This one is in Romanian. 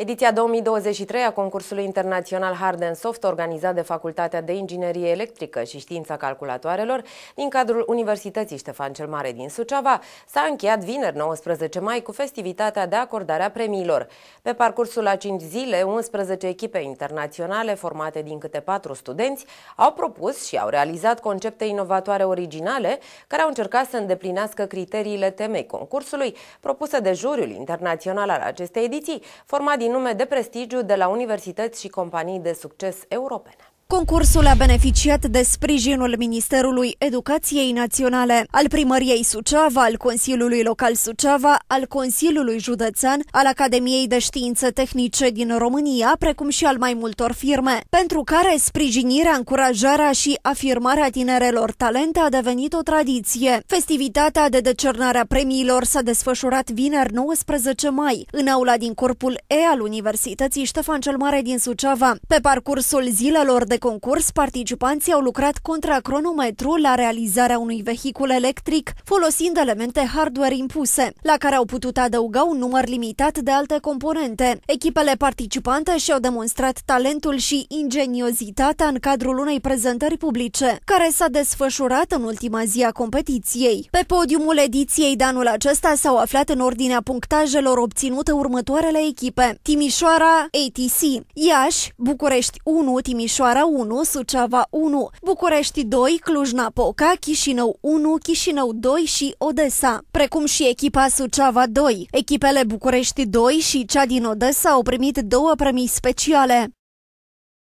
Ediția 2023 a concursului internațional Hard and Soft, organizat de Facultatea de Inginerie Electrică și Știința Calculatoarelor din cadrul Universității Ștefan cel Mare din Suceava, s-a încheiat vineri 19 mai cu festivitatea de acordare a premiilor. Pe parcursul a 5 zile, 11 echipe internaționale formate din câte 4 studenți au propus și au realizat concepte inovatoare originale care au încercat să îndeplinească criteriile temei concursului propuse de juriul internațional al acestei ediții, format din nume de prestigiu de la universități și companii de succes europene. Concursul a beneficiat de sprijinul Ministerului Educației Naționale, al Primăriei Suceava, al Consiliului Local Suceava, al Consiliului Județean, al Academiei de Științe Tehnice din România, precum și al mai multor firme, pentru care sprijinirea, încurajarea și afirmarea tinerelor talente a devenit o tradiție. Festivitatea de decernare a premiilor s-a desfășurat vineri 19 mai, în aula din corpul E al Universității Ștefan cel Mare din Suceava. Pe parcursul zilelor de concurs, participanții au lucrat contra cronometru la realizarea unui vehicul electric, folosind elemente hardware impuse, la care au putut adăuga un număr limitat de alte componente. Echipele participante și-au demonstrat talentul și ingeniozitatea în cadrul unei prezentări publice, care s-a desfășurat în ultima zi a competiției. Pe podiumul ediției de anul acesta s-au aflat în ordinea punctajelor obținute următoarele echipe. Timișoara ATC, Iași, București 1, Timișoara 1, Suceava 1, București 2, Cluj-Napoca, Chișinău 1, Chișinău 2 și Odessa, precum și echipa Suceava 2. Echipele București 2 și cea din Odessa au primit două premii speciale.